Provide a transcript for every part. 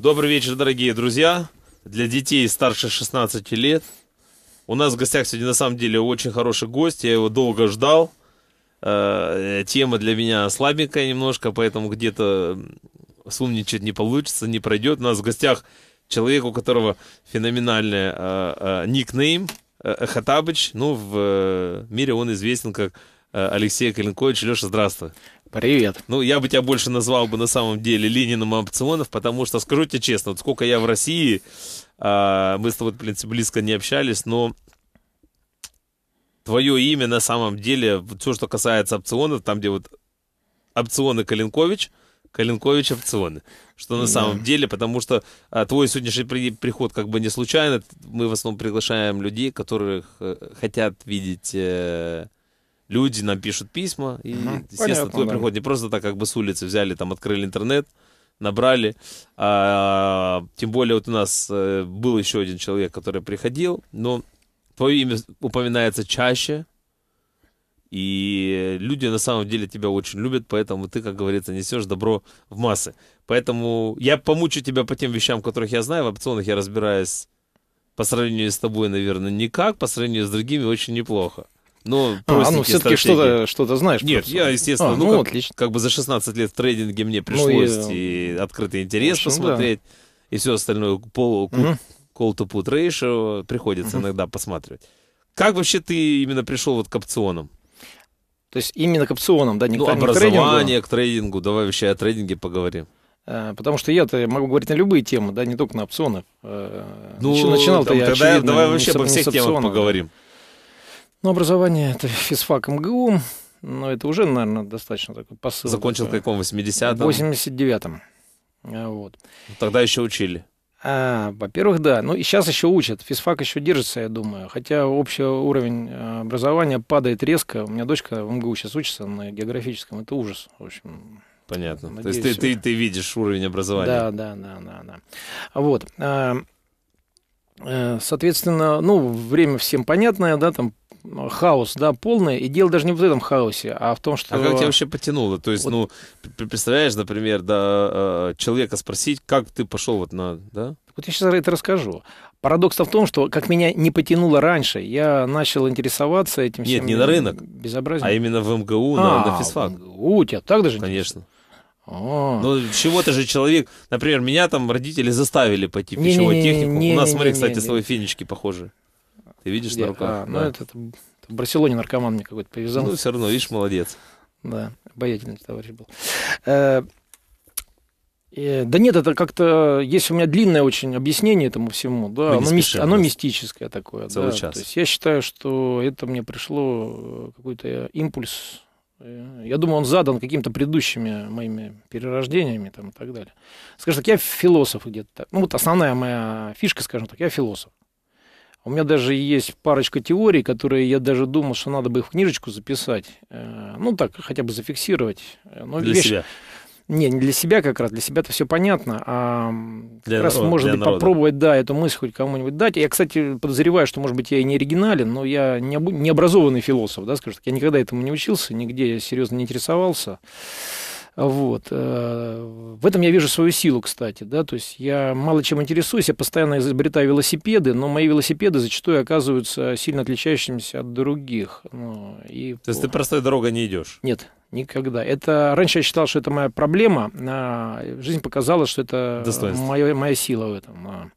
Добрый вечер, дорогие друзья. Для детей старше 16 лет. У нас в гостях сегодня на самом деле очень хороший гость. Я его долго ждал. Э, тема для меня слабенькая немножко, поэтому где-то сумничать не получится, не пройдет. У нас в гостях человек, у которого феноменальный э, э, никнейм Хатабыч. Ну, в мире он известен как Алексей Калинкович. Леша, здравствуй. Привет. Ну, я бы тебя больше назвал бы на самом деле Лениным опционов, потому что, скажу тебе честно, вот сколько я в России, а, мы с тобой, в принципе, близко не общались, но твое имя на самом деле, вот все, что касается опционов, там, где вот опционы Калинкович, Калинкович опционы. Что на mm самом деле, потому что а, твой сегодняшний при, приход как бы не случайно. Мы в основном приглашаем людей, которых э, хотят видеть... Э, люди нам пишут письма, и, угу. естественно, Понятно, туда да. приходит не просто так, как бы с улицы взяли, там, открыли интернет, набрали. А, тем более вот у нас э, был еще один человек, который приходил, но твое имя упоминается чаще, и люди на самом деле тебя очень любят, поэтому ты, как говорится, несешь добро в массы. Поэтому я помучу тебя по тем вещам, которых я знаю. В опционах я разбираюсь по сравнению с тобой, наверное, никак, по сравнению с другими очень неплохо. Но ну, а, ну, все-таки что-то, что-то знаешь. Нет, я, естественно, а, ну, ну как, отлично. как бы за 16 лет в трейдинге мне ну, пришлось ну, и... и открытый интерес общем, посмотреть, да. и все остальное, пол, угу. call to put ratio приходится угу. иногда посматривать. Как вообще ты именно пришел вот к опционам? То есть именно к опционам, да, не ну, к образование, к трейдингу. к трейдингу. Давай вообще о трейдинге поговорим. Э, потому что я-то могу говорить на любые темы, да, не только на опционы. Э, ну, начинал-то я, очевидно, давай вообще обо всех темах поговорим. Да. Ну, образование это физфак МГУ, но это уже, наверное, достаточно такой посыл. Закончил в каком, 80-м? В 89-м. Вот. Ну, тогда еще учили. А, во-первых, да. Ну и сейчас еще учат. Физфак еще держится, я думаю. Хотя общий уровень э, образования падает резко. У меня дочка в МГУ сейчас учится на географическом. Это ужас. В общем, Понятно. Надеюсь, То есть ты, ты, ты видишь уровень образования. Да, да, да, да, да. Вот. А, э, соответственно, ну, время всем понятное, да, там Э, хаос, да, полный. И дело даже не в этом хаосе, а в том, что... А как тебя вообще потянуло? То есть, вот... ну, представляешь, например, да, э, э, человека спросить, как ты пошел вот на... Да? Вот я сейчас это расскажу. парадокс в том, что как меня не потянуло раньше, я начал интересоваться этим Нет, не на рынок, безобразием. а именно в МГУ, а, на, физфак. у тебя так даже Конечно. А. Ну, чего-то же человек... Например, меня там родители заставили пойти в пищевую технику. У нас, смотри, кстати, свои финички похожи. Ты видишь Где? на руках? А, ну, да. Ну, это, это, в Барселоне наркоман мне какой-то повязал. Ну, все равно, видишь, молодец. Да, обаятельный товарищ был. Э, э, да нет, это как-то... Есть у меня длинное очень объяснение этому всему. Да, оно, ми- оно мистическое такое. Целый да, час. То есть я считаю, что это мне пришло э, какой-то импульс э, я думаю, он задан какими-то предыдущими моими перерождениями там, и так далее. Скажем так, я философ где-то Ну, вот основная моя фишка, скажем так, я философ. У меня даже есть парочка теорий, которые я даже думал, что надо бы их в книжечку записать. Э, ну, так, хотя бы зафиксировать. Э, но для вещь... себя. Не, не для себя как раз, для себя-то все понятно, а как для раз, народа, может быть, народа. попробовать, да, эту мысль хоть кому-нибудь дать. Я, кстати, подозреваю, что, может быть, я и не оригинален, но я не образованный философ, да, скажем так. Я никогда этому не учился, нигде я серьезно не интересовался. Вот. Э, в этом я вижу свою силу, кстати. Да? То есть я мало чем интересуюсь, я постоянно изобретаю велосипеды, но мои велосипеды зачастую оказываются сильно отличающимися от других. Ну, и... То есть ты простой дорогой не идешь? Нет. Никогда. Это раньше я считал, что это моя проблема. А жизнь показала, что это моя, моя сила в этом. А.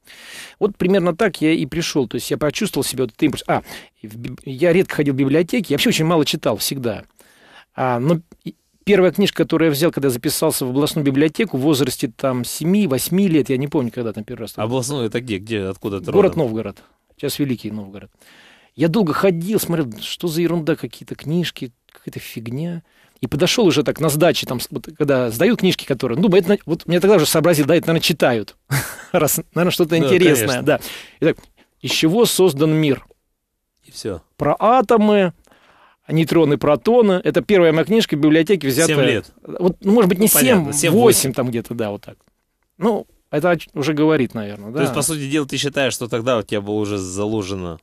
Вот примерно так я и пришел. То есть я почувствовал себя вот этот импульс. А, я редко ходил в библиотеки, я вообще очень мало читал всегда. А, но первая книжка, которую я взял, когда записался в областную библиотеку в возрасте там 7-8 лет, я не помню, когда там первый раз. А областную это где? Где? Откуда это Город родом? Новгород. Сейчас Великий Новгород. Я долго ходил, смотрел, что за ерунда, какие-то книжки, какая-то фигня. И подошел уже так на сдаче, там, вот, когда сдают книжки, которые... Ну, это, вот меня тогда уже сообразили, да, это, наверное, читают. Раз, наверное, что-то интересное. Конечно. Да. Итак, из чего создан мир? И все. Про атомы, нейтроны протона. Это первая моя книжка в библиотеке взята 7 лет. Вот, ну, может быть, не ну, 7, 7 8, 8 там где-то, да, вот так. Ну, это уже говорит, наверное. Да. То есть, по сути дела, ты считаешь, что тогда у тебя было уже заложено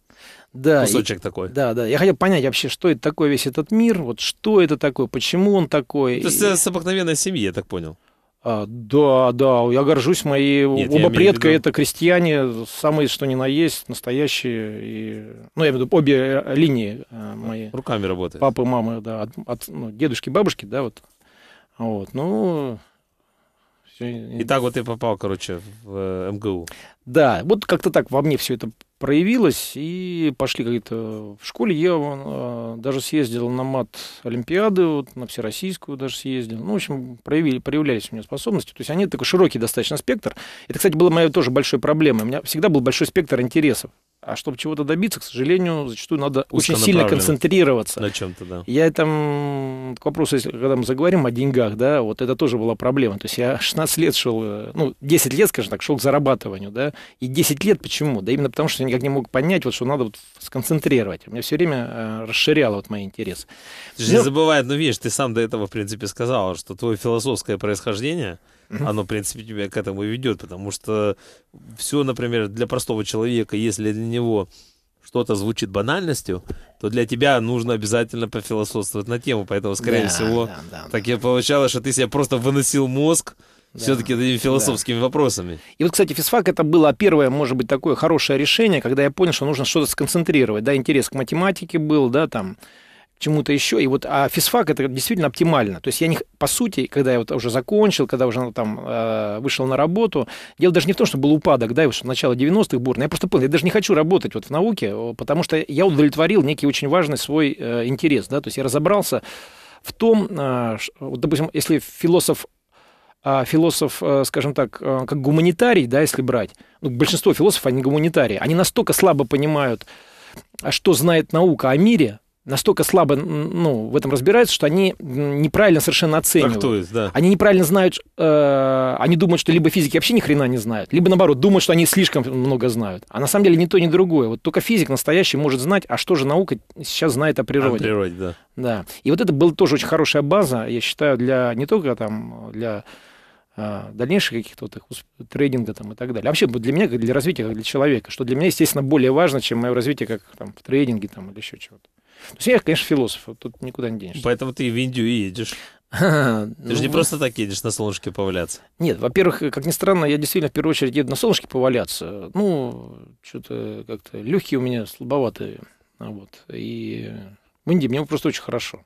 да, кусочек и, такой. Да, да. Я хотел понять вообще, что это такое весь этот мир, вот что это такое, почему он такой. То есть, и... с обыкновенной семьи, я так понял. А, да, да, я горжусь, мои Нет, оба предка виду... это крестьяне, самые что ни на есть, настоящие. И... Ну, я имею в виду обе э, линии э, мои. Руками работают Папы, мамы, да, от, от ну, дедушки, бабушки, да, вот. Вот, ну... Все... И так вот ты попал, короче, в э, МГУ. Да, вот как-то так во мне все это проявилось, и пошли какие-то... В школе я э, даже съездил на мат Олимпиады, вот, на всероссийскую даже съездил. Ну, в общем, проявили, проявлялись у меня способности. То есть они такой широкий достаточно спектр. Это, кстати, была моя тоже большой проблема. У меня всегда был большой спектр интересов. А чтобы чего-то добиться, к сожалению, зачастую надо очень сильно концентрироваться. На чем-то, да. Я там, к вопросу, если, когда мы заговорим о деньгах, да, вот это тоже была проблема. То есть я 16 лет шел, э, ну, 10 лет, скажем так, шел к зарабатыванию, да. И 10 лет почему? Да именно потому, что я никак не мог понять, вот, что надо вот сконцентрировать. У Меня все время э, расширяло вот мои интересы. Ты же Но... не ну забывай одну вещь, ты сам до этого, в принципе, сказал, что твое философское происхождение – оно, в принципе, тебя к этому и ведет, потому что все, например, для простого человека, если для него что-то звучит банальностью, то для тебя нужно обязательно пофилософствовать на тему. Поэтому, скорее да, всего, да, да, так да. и получалось, что ты себе просто выносил мозг да, все-таки этими философскими да. вопросами. И вот, кстати, физфак это было первое, может быть, такое хорошее решение, когда я понял, что нужно что-то сконцентрировать. Да, интерес к математике был, да, там чему-то еще. И вот а физфак это действительно оптимально. То есть я не, по сути, когда я вот уже закончил, когда уже там э, вышел на работу, дело даже не в том, что был упадок, да, и вот что начало 90-х бурно. Я просто понял, я даже не хочу работать вот в науке, потому что я удовлетворил некий очень важный свой э, интерес, да, то есть я разобрался в том, э, вот, допустим, если философ а, философ, э, скажем так, э, как гуманитарий, да, если брать, ну, большинство философов, они гуманитарии, они настолько слабо понимают, а что знает наука о мире, настолько слабо ну, в этом разбираются, что они неправильно совершенно оценивают. Трактуют, да. Они неправильно знают, э, они думают, что либо физики вообще ни хрена не знают, либо наоборот, думают, что они слишком много знают. А на самом деле ни то, ни другое. Вот только физик настоящий может знать, а что же наука сейчас знает о природе. О природе, да. Да. И вот это была тоже очень хорошая база, я считаю, для не только там для э, дальнейших каких-то вот трейдинга там и так далее. А вообще для меня, как для развития, как для человека, что для меня, естественно, более важно, чем мое развитие как там, в трейдинге там, или еще чего-то. То ну, есть я, конечно, философ, тут никуда не денешься. Поэтому ты в Индию и едешь. А, Ты ну, же не просто так едешь на солнышке поваляться. Нет, во-первых, как ни странно, я действительно в первую очередь еду на солнышке поваляться. Ну, что-то как-то легкие у меня слабоватые. Вот. И в Индии мне просто очень хорошо.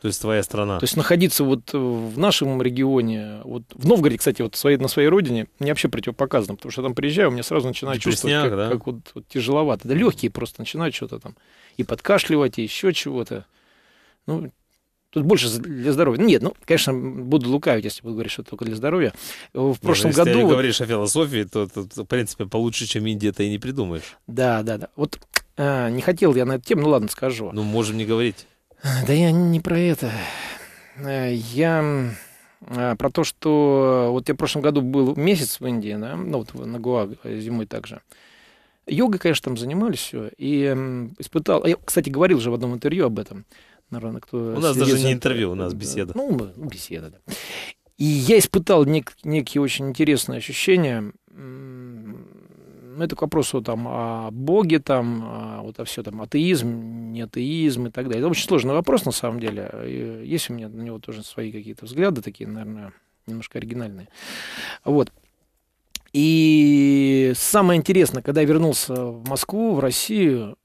То есть твоя страна. То есть находиться вот э, в нашем регионе, вот в Новгороде, кстати, вот своей, на своей родине, мне вообще противопоказано, потому что я там приезжаю, у меня сразу начинаю чувствовать, как, да? как вот, вот тяжеловато. Да легкие просто начинают что-то там и подкашливать, и еще чего-то. Ну, Тут больше для здоровья. Нет, ну, конечно, буду лукавить, если буду говорить, что только для здоровья. Э, в ну, прошлом Нет, если году... Если говоришь вот... о философии, то, то, то, в принципе, получше, чем индия ты и не придумаешь. Да, да, да. Вот а, не хотел я на эту тему, ну ладно, скажу. Ну, можем не говорить. Да я не про это. Э, я а, про то, что вот я в прошлом году был месяц в Индии, да, ну вот на Гуа э, зимой также. Йогой, конечно, там занимались все. И испытал... Я, кстати, говорил же в одном интервью об этом. Наверное, кто у нас даже не интервью, у нас беседа. Ну, ну, беседа, да. И я испытал нек- некие очень интересные ощущения ну это к вопросу там, о Боге, там, вот, о все, там, атеизм, не атеизм и так далее. Это очень сложный вопрос, на самом деле. Есть у меня на него тоже свои какие-то взгляды такие, наверное, немножко оригинальные. Вот. И самое интересное, когда я вернулся в Москву, в Россию,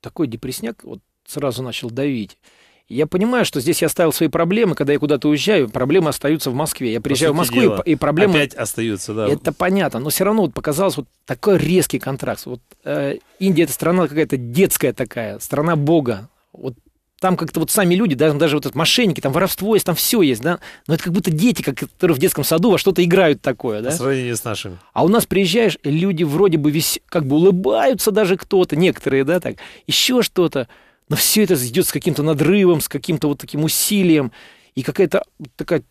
такой депрессняк вот сразу начал давить. Я понимаю, что здесь я оставил свои проблемы, когда я куда-то уезжаю, проблемы остаются в Москве. Я приезжаю в Москву, дела, и, проблемы... Опять остаются, да. Это понятно, но все равно вот показалось вот такой резкий контраст. Вот э, Индия — это страна какая-то детская такая, страна бога. Вот там как-то вот сами люди, даже, даже вот этот мошенники, там воровство есть, там все есть, да, но это как будто дети, которые в детском саду во что-то играют такое, да. По сравнению с нашими. А у нас приезжаешь, люди вроде бы весь, как бы улыбаются даже кто-то, некоторые, да, так, еще что-то. Но все это идет с каким-то надрывом, с каким-то вот таким усилием. И какая-то такая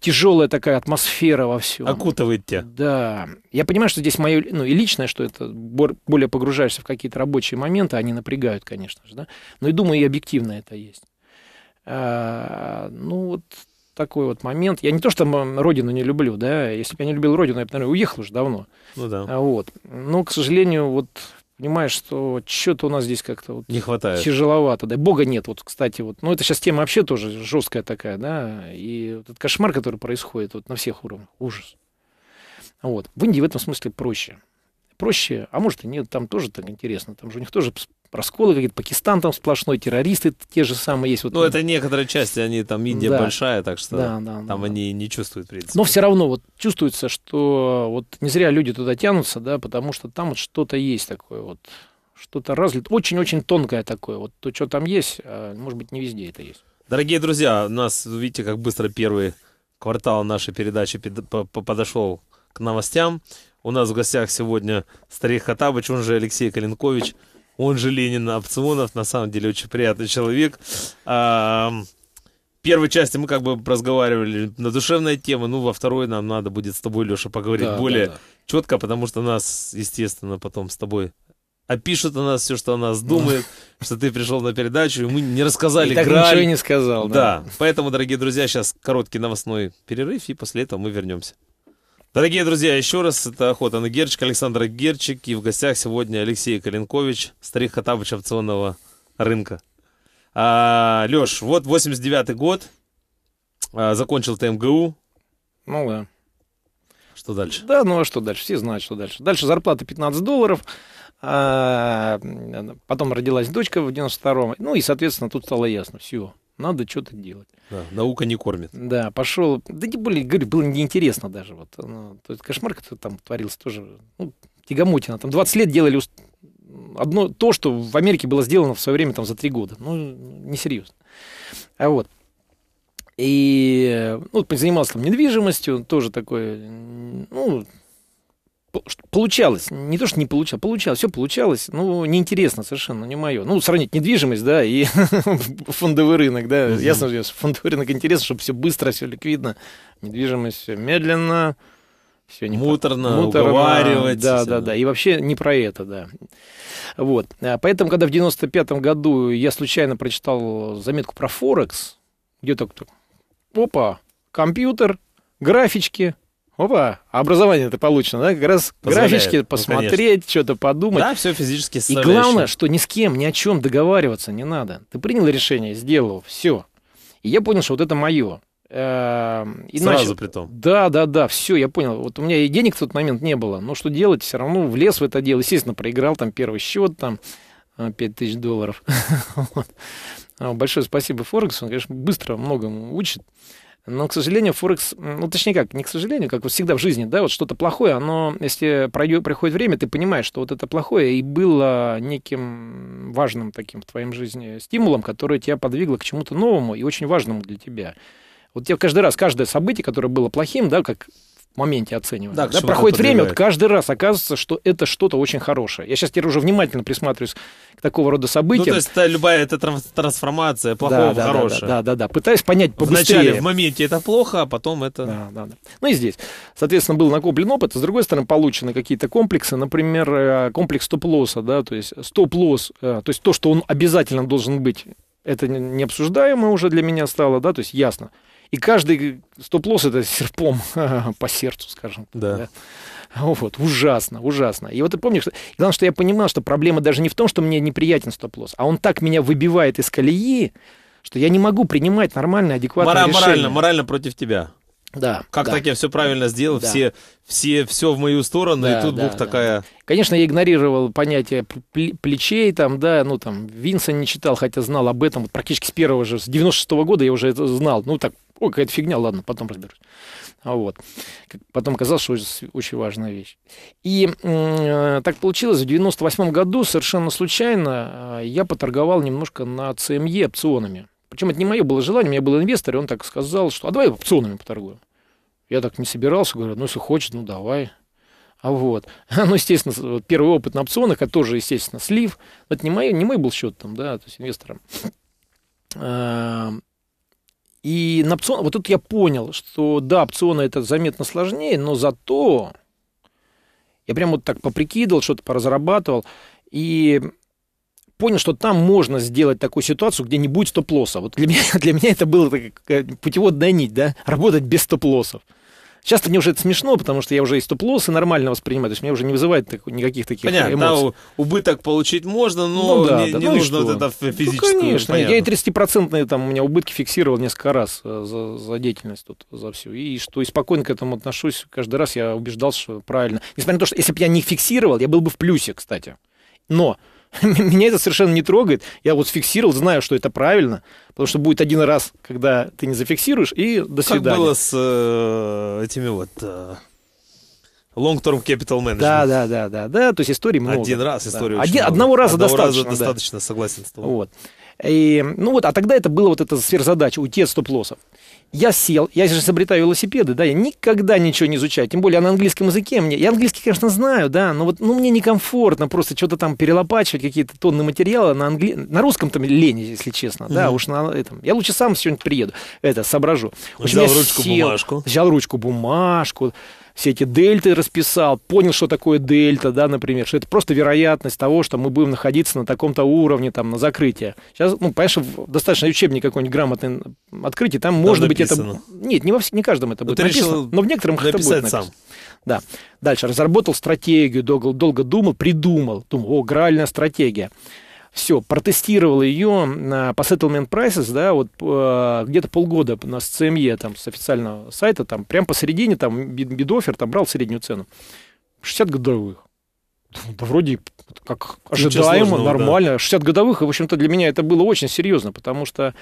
тяжелая такая атмосфера во всем. Окутывает тебя. Да. Я понимаю, что здесь мое, ну и личное, что это более погружаешься в какие-то рабочие моменты, они напрягают, конечно же, да. Но и думаю, и объективно это есть. А, ну вот такой вот момент. Я не то, что родину не люблю, да. Если бы я не любил родину, я бы, наверное, уехал уже давно. Ну да. А, вот. Но, к сожалению, вот понимаешь, что что-то у нас здесь как-то вот не хватает. тяжеловато. Да. Бога нет, вот, кстати, вот. Ну, это сейчас тема вообще тоже жесткая такая, да, и вот этот кошмар, который происходит вот на всех уровнях, ужас. Вот. В Индии в этом смысле проще. Проще, а может и нет, там тоже так интересно, там же у них тоже расколы какие-то, Пакистан там сплошной, террористы те же самые есть. Вот, ну, там... это некоторые части, они там, Индия да. большая, так что да, да, там да, они да. не чувствуют, в принципе. Но все равно вот чувствуется, что вот не зря люди туда тянутся, да, потому что там вот что-то есть такое вот, что-то разлит очень-очень тонкое такое, вот то, что там есть, а, может быть, не везде это есть. Дорогие друзья, у нас, видите, как быстро первый квартал нашей передачи подошел к новостям. У нас в гостях сегодня старик Хатабыч, он же Алексей Калинкович, он же Ленин Опционов, на самом деле очень приятный человек. А, первой части мы как бы разговаривали на душевные темы, ну, во второй нам надо будет с тобой, Леша, поговорить да, более да, да. четко, потому что нас, естественно, потом с тобой опишут о нас все, что о нас ну. думает, что ты пришел на передачу, и мы не рассказали так ничего не сказал. да, поэтому, дорогие друзья, сейчас короткий новостной перерыв, и после этого мы вернемся. Дорогие друзья, еще раз, это «Охота на Герчик», Александр Герчик, и в гостях сегодня Алексей Калинкович, старик Хатабыч опционного рынка. А, Леш, вот 89-й год, а, закончил ты МГУ. Ну да. Что дальше? Да, ну а что дальше? Все знают, что дальше. Дальше зарплата 15 долларов, а, потом родилась дочка в 92-м, ну и, соответственно, тут стало ясно, все, надо что-то делать. Да, наука не кормит. Да, пошел. Да не более говорю, было неинтересно даже. Вот. Ну, то есть кошмар, который там творился тоже. Ну, тягомотина. Там 20 лет делали одно то, что в Америке было сделано в свое время там за три года. Ну, несерьезно. А вот. И ну, занимался там недвижимостью, тоже такое, ну, получалось, не то, что не получалось, получалось, все получалось, ну, неинтересно совершенно, ну, не мое. Ну, сравнить недвижимость, да, и фондовый рынок, да, ясно, что фондовый рынок интересен, чтобы все быстро, все ликвидно, недвижимость все медленно, все не муторно, про... муторно, уговаривать. Да, да, да. И вообще не про это, да. Вот. А поэтому, когда в 95-м году я случайно прочитал заметку про Форекс, где так, так опа, компьютер, графички, Опа, образование это получено, да? Как раз Позволяет. графички ну, посмотреть, ну, что-то подумать. Да, все физически И главное, что ни с кем, ни о чем договариваться не надо. Ты принял решение, сделал, все. И я понял, что вот это мое. Эм, Иначе... Сразу при том. Да, да, да, все, я понял. Вот у меня и денег в тот момент не было, но что делать, все равно влез в это дело. Естественно, проиграл там первый счет, там 5 э, тысяч долларов. А, большое спасибо Форексу, он, конечно, быстро многому учит. Но, к сожалению, Форекс, ну, точнее как, не к сожалению, как вот всегда в жизни, да, вот что-то плохое, оно, если проходит время, ты понимаешь, что вот это плохое и было неким важным таким в твоем жизни стимулом, который тебя подвигло к чему-то новому и очень важному для тебя. Вот тебе каждый раз, каждое событие, которое было плохим, да, как моменте оцениваем. Да, когда проходит время, вот каждый раз оказывается, что это что-то очень хорошее. Я сейчас теперь уже внимательно присматриваюсь к такого рода событиям. Ну, то есть это любая эта трансформация плохого да, в да, хорошее. Да, да, да, да. Пытаюсь понять побыстрее. Вначале, в моменте это плохо, а потом это... Да, да, да. Ну и здесь. Соответственно, был накоплен опыт. С другой стороны, получены какие-то комплексы. Например, э, комплекс стоп-лосса, да, то есть стоп-лосс, э, то есть то, что он обязательно должен быть, это необсуждаемо уже для меня стало, да, то есть ясно. И каждый стоп-лосс это серпом по сердцу, скажем. Да. да. Вот, ужасно, ужасно. И вот ты помнишь, что... главное, что я понимал, что проблема даже не в том, что мне неприятен стоп-лосс, а он так меня выбивает из колеи, что я не могу принимать нормальное, адекватное Мора- решение. Морально, морально против тебя. Да. Как да. так я все правильно сделал, да. все, все, все в мою сторону, да, и тут да, бух да, такая. Конечно, я игнорировал понятие плечей, там, да, ну там Винса не читал, хотя знал об этом практически с первого же, с 96-го года я уже это знал. Ну так, ой, какая-то фигня, ладно, потом разберусь. А вот. Потом казалось, что очень важная вещь. И э, так получилось, в 98 году совершенно случайно а, я поторговал немножко на ЦМЕ эм опционами. Причем это не мое было желание, у меня был инвестор, и он так сказал, что а давай опционами поторгуем. Я так не собирался, говорю, ну, если хочет, ну, давай. А вот. Ну, естественно, первый опыт на опционах, это тоже, естественно, слив. Но это не мой, не мой был счет там, да, то есть инвестором. Э, и на опцион, вот тут я понял, что да, опционы это заметно сложнее, но зато я прям вот так поприкидывал, что-то поразрабатывал. И понял, что там можно сделать такую ситуацию, где не будет стоп-лосса. Вот для меня, для меня это было э, путеводная нить, да, работать без стоп-лоссов. Сейчас мне уже это смешно, потому что я уже и стоп-лоссы нормально воспринимаю, то есть меня уже не вызывает так, никаких таких понятно, эмоций. Да, убыток получить можно, но ну, да, не, да, не ну нужно вот это ну, физически. Ну, конечно, понятно. я и 30 там у меня убытки фиксировал несколько раз э, за, за деятельность тут, за всю. И что и спокойно к этому отношусь, каждый раз я убеждался, что правильно. Несмотря на то, что если бы я не фиксировал, я был бы в плюсе, кстати. Но Меня это совершенно не трогает. Я вот фиксировал, знаю, что это правильно, потому что будет один раз, когда ты не зафиксируешь, и до свидания. Как было с э, этими вот... Э... Long-term capital management. Да, да, да, да, да. То есть истории много. Один раз истории Да. Один, одного раза одного достаточно. Раза да. достаточно, согласен с тобой. Вот. И, ну вот, а тогда это была вот эта сверхзадача, уйти от стоп-лоссов. Я сел, я же изобретаю велосипеды, да, я никогда ничего не изучаю, тем более на английском языке мне, я английский, конечно, знаю, да, но вот, ну, мне некомфортно просто что-то там перелопачивать, какие-то тонны материала на англи... на русском там лень, если честно, угу. да, уж на этом. Я лучше сам сегодня приеду, это, соображу. Общем, взял ручку, бумажку. Взял ручку, бумажку, все эти дельты расписал, понял, что такое дельта, да, например, что это просто вероятность того, что мы будем находиться на таком-то уровне, там, на закрытии. Сейчас, ну, понимаешь, достаточно учебник какой-нибудь грамотный открытие, там, там может написано. быть это... Нет, не, во, не каждом ну, это будет но написано, но в некотором это будет написано. сам. Да. Дальше. Разработал стратегию, долго, долго думал, придумал. Думал, о, гральная стратегия все, протестировал ее на, по settlement prices, да, вот э, где-то полгода на CME, там, с официального сайта, там, прям посередине, там, бидофер, там, брал среднюю цену. 60 годовых. Да вроде как ожидаемо, нормально. Да. 60 годовых, и, в общем-то, для меня это было очень серьезно, потому что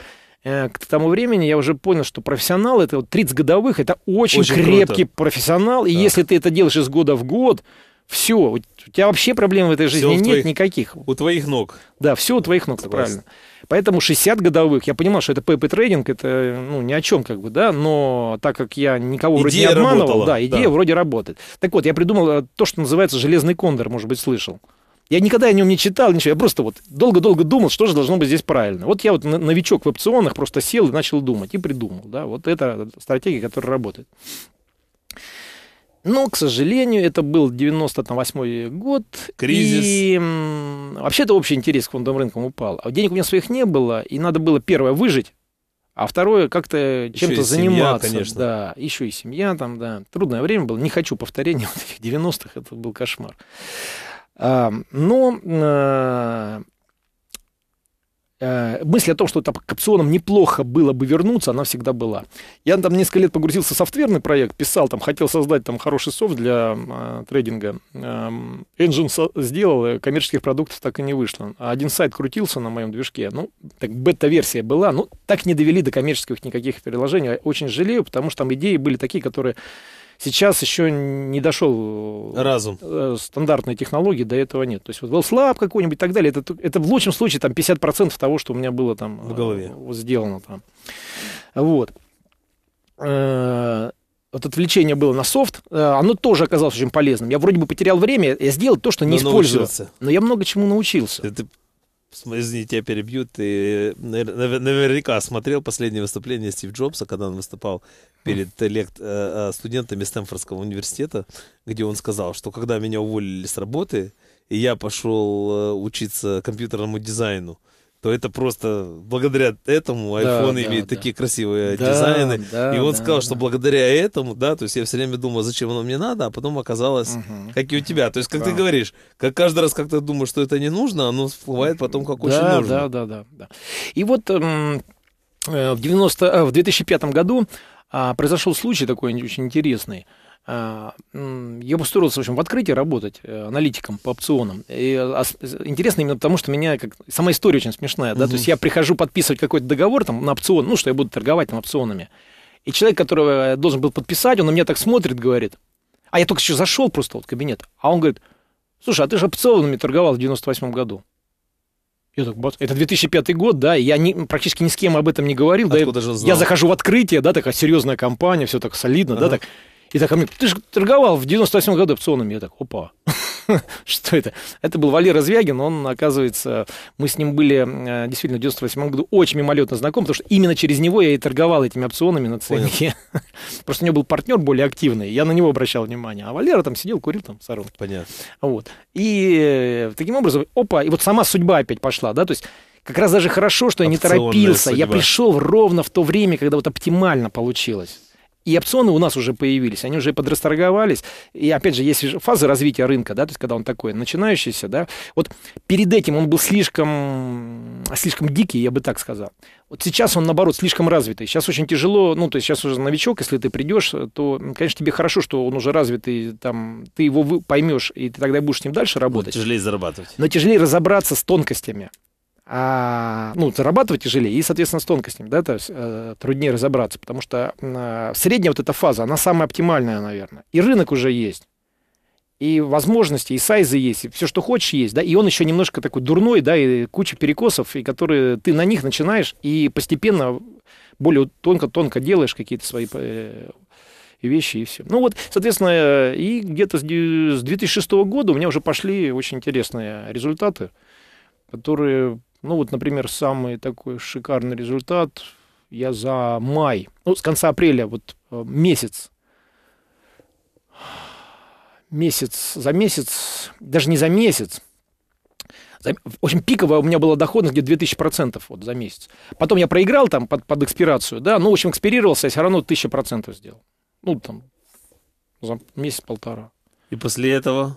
э, к тому времени я уже понял, что профессионал это вот 30 годовых, это очень, очень крепкий круто. профессионал, и да. если ты это делаешь из года в год, все, у тебя вообще проблем в этой жизни нет твоих, никаких. У твоих ног. Да, все у твоих ног, правильно. Поэтому 60 годовых, я понимал, что это пейп трейдинг, это ну, ни о чем как бы, да, но так как я никого идея вроде не обманывал, работала, да, идея да. вроде работает. Так вот, я придумал э, то, что называется «железный кондор», может быть, слышал. Я никогда о нем не читал, ничего. Я просто вот долго-долго думал, что же должно быть здесь правильно. Вот я вот новичок в опционах просто сел и начал думать и придумал. Да, вот это стратегия, которая работает. Но, к сожалению, это был 98 год. Кризис. И вообще-то общий интерес к фондовым рынкам упал. А денег у меня своих не было, и надо было, первое, выжить, а второе, как-то чем-то заниматься. Семья, конечно. Да, еще и семья там, да. Трудное время было. Не хочу повторения вот этих 90-х, это был кошмар. А, но а, Э, мысль о том, что это к опционам неплохо было бы вернуться, она всегда была. Я там несколько лет погрузился в софтверный проект, писал, там, хотел создать там хороший софт для э, трейдинга. Э, engine со- сделал, э, коммерческих продуктов так и не вышло. Один сайт крутился на моем движке, ну, так бета-версия была, но так не довели до коммерческих никаких приложений. Очень жалею, потому что там идеи были такие, которые Сейчас еще не дошел э, разум э, стандартной технологии, до этого нет. То есть вот был слаб какой-нибудь и так далее. Это, это в лучшем случае там 50% того, что у меня было там в голове э, сделано там. Вот. Вот отвлечение было на софт, оно тоже оказалось очень полезным. Я вроде бы потерял время, я сделал то, что не Но использовал. Научился. Но я много чему научился. Это извини тебя перебьют. Ты наверняка смотрел последнее выступление Стив Джобса, когда он выступал перед лект... Э, э, студентами Стэнфордского университета, где он сказал, что когда меня уволили с работы, и я пошел э, учиться компьютерному дизайну, то это просто благодаря этому iPhone да, имеет да. такие красивые да, дизайны. Да, и он да, сказал, да. что благодаря этому, да, то есть я все время думал, зачем оно мне надо, а потом оказалось, угу. как и у тебя. То есть, как да. ты говоришь, как каждый раз, как ты думаешь, что это не нужно, оно всплывает потом как да, очень нужно. Да, да, да, да. И вот эм, э, в, 90, э, в 2005 году а, произошел случай такой очень интересный. А, я постарался, в общем, в открытии работать э, аналитиком по опционам. И а, интересно именно потому, что меня как... сама история очень смешная, да, угу. то есть я прихожу подписывать какой-то договор там на опцион, ну, что я буду торговать там опционами. И человек, которого я должен был подписать, он на меня так смотрит, говорит, а я только еще зашел просто вот в кабинет, а он говорит, слушай, а ты же опционами торговал в 98 году. Я так, бац, это 2005 год, да, я не, практически ни с кем об этом не говорил. Откуда да, же знал? Я захожу в открытие, да, такая серьезная компания, все так солидно, ага. да, так. И так ко мне, ты же торговал в 98 году опционами. Я так, опа, что это? Это был Валера Звягин, он, оказывается, мы с ним были э, действительно в 98 году очень мимолетно знакомы, потому что именно через него я и торговал этими опционами на ценнике. Просто у него был партнер более активный, я на него обращал внимание, а Валера там сидел, курил там сорок. Понятно. Вот. И э, таким образом, опа, и вот сама судьба опять пошла, да, то есть как раз даже хорошо, что я не торопился. Судьба. Я пришел ровно в то время, когда вот оптимально получилось. И опционы у нас уже появились, они уже подрасторговались. И опять же, есть фаза развития рынка, да, то есть когда он такой начинающийся, да. Вот перед этим он был слишком, слишком дикий, я бы так сказал. Вот сейчас он, наоборот, слишком развитый. Сейчас очень тяжело, ну, то есть сейчас уже новичок, если ты придешь, то, конечно, тебе хорошо, что он уже развитый, там, ты его поймешь, и ты тогда будешь с ним дальше работать. Но тяжелее зарабатывать. Но тяжелее разобраться с тонкостями а, ну, зарабатывать тяжелее, и, соответственно, с тонкостями, да, то есть э, труднее разобраться, потому что э, средняя вот эта фаза, она самая оптимальная, наверное, и рынок уже есть, и возможности, и сайзы есть, и все, что хочешь, есть, да, и он еще немножко такой дурной, да, и куча перекосов, и которые ты на них начинаешь, и постепенно более тонко-тонко делаешь какие-то свои э, вещи, и все. Ну вот, соответственно, и где-то с 2006 года у меня уже пошли очень интересные результаты, которые ну вот, например, самый такой шикарный результат я за май, ну с конца апреля, вот э, месяц. Месяц, за месяц, даже не за месяц, за, в общем, пиковая у меня была доходность где-то 2000% вот за месяц. Потом я проиграл там под, под экспирацию, да, ну, в общем, экспирировался, я все равно 1000% сделал. Ну, там, за месяц-полтора. И после этого?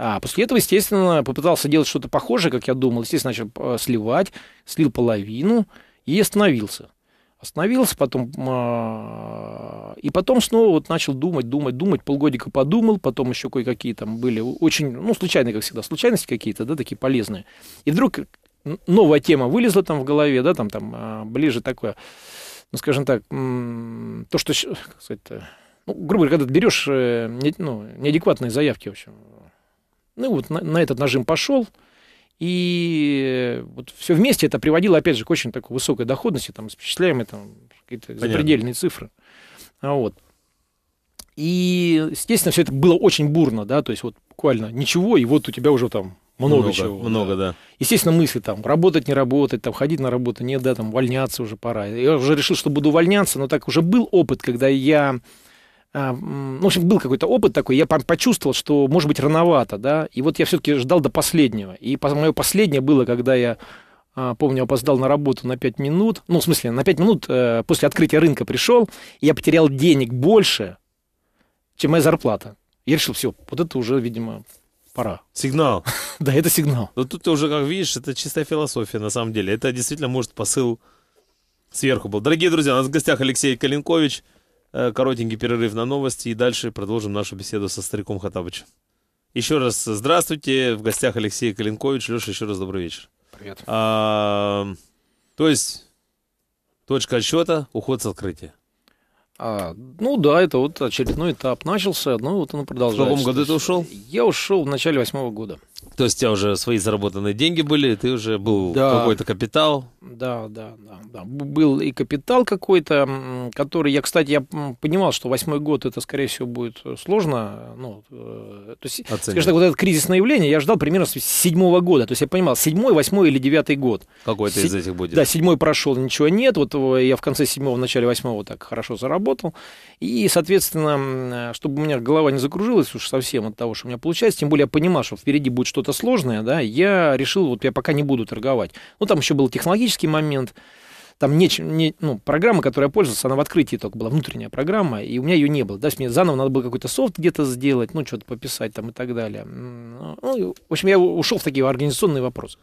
А после этого, естественно, попытался делать что-то похожее, как я думал. Естественно, начал э, сливать, слил половину и остановился. Остановился, потом... А, и потом снова вот начал думать, думать, думать. Полгодика подумал, потом еще кое-какие там были очень... Ну, случайные, как всегда, случайности какие-то, да, такие полезные. И вдруг новая тема вылезла там в голове, да, там, там а, ближе такое, ну, скажем так, то, что... Как сказать ну, грубо говоря, когда ты берешь э, ну, неадекватные заявки, в общем, ну вот на, на этот нажим пошел. И э, вот все вместе это приводило, опять же, к очень такой высокой доходности, там, исчисляемые там какие-то Понятно. запредельные цифры. А вот. И, естественно, все это было очень бурно, да, то есть вот буквально ничего, и вот у тебя уже там много, много чего. Много, да. да. Естественно, мысли там, работать, не работать, там, ходить на работу, нет, да, там, увольняться уже пора. Я уже решил, что буду увольняться, но так уже был опыт, когда я а, ну, в общем, был какой-то опыт такой, я почувствовал, что, может быть, рановато, да, и вот я все-таки ждал до последнего. И мое последнее было, когда я, а, помню, опоздал на работу на 5 минут, ну, в смысле, на 5 минут э, после открытия рынка пришел, и я потерял денег больше, чем моя зарплата. Я решил, все, вот это уже, видимо, пора. Сигнал. да, это сигнал. Но ну, тут ты уже, как видишь, это чистая философия, на самом деле. Это действительно, может, посыл сверху был. Дорогие друзья, у нас в гостях Алексей Калинкович – Э, коротенький перерыв на новости и дальше продолжим нашу беседу со стариком Хатабычем. Еще раз здравствуйте. В гостях Алексей Калинкович. Леша, еще раз добрый вечер. Привет. А, то есть точка отсчета, уход с открытия. А, ну да, это вот очередной этап начался, ну вот он продолжается. В каком году ты ушел? Я ушел в начале восьмого года. То есть у тебя уже свои заработанные деньги были, ты уже был да. какой-то капитал. Да, да, да, да. Был и капитал какой-то, который я, кстати, я понимал, что восьмой год это, скорее всего, будет э, сложно. Ну, э, то есть, Оценивать. скажем так, вот это кризисное явление я ждал примерно с седьмого года. То есть я понимал, седьмой, восьмой или девятый год. Какой-то из этих будет. Да, седьмой прошел, ничего нет. Вот э, я в конце седьмого, в начале восьмого так хорошо заработал. И, соответственно, чтобы у меня голова не закружилась уж совсем от того, что у меня получается, тем более я понимал, что впереди будет что-то что-то сложное, да, я решил, вот я пока не буду торговать. Ну, там еще был технологический момент, там нечем, не, ну, программа, которой я пользовался, она в открытии только была, внутренняя программа, и у меня ее не было. Да, мне заново надо было какой-то софт где-то сделать, ну, что-то пописать там и так далее. Ну, в общем, я ушел в такие организационные вопросы.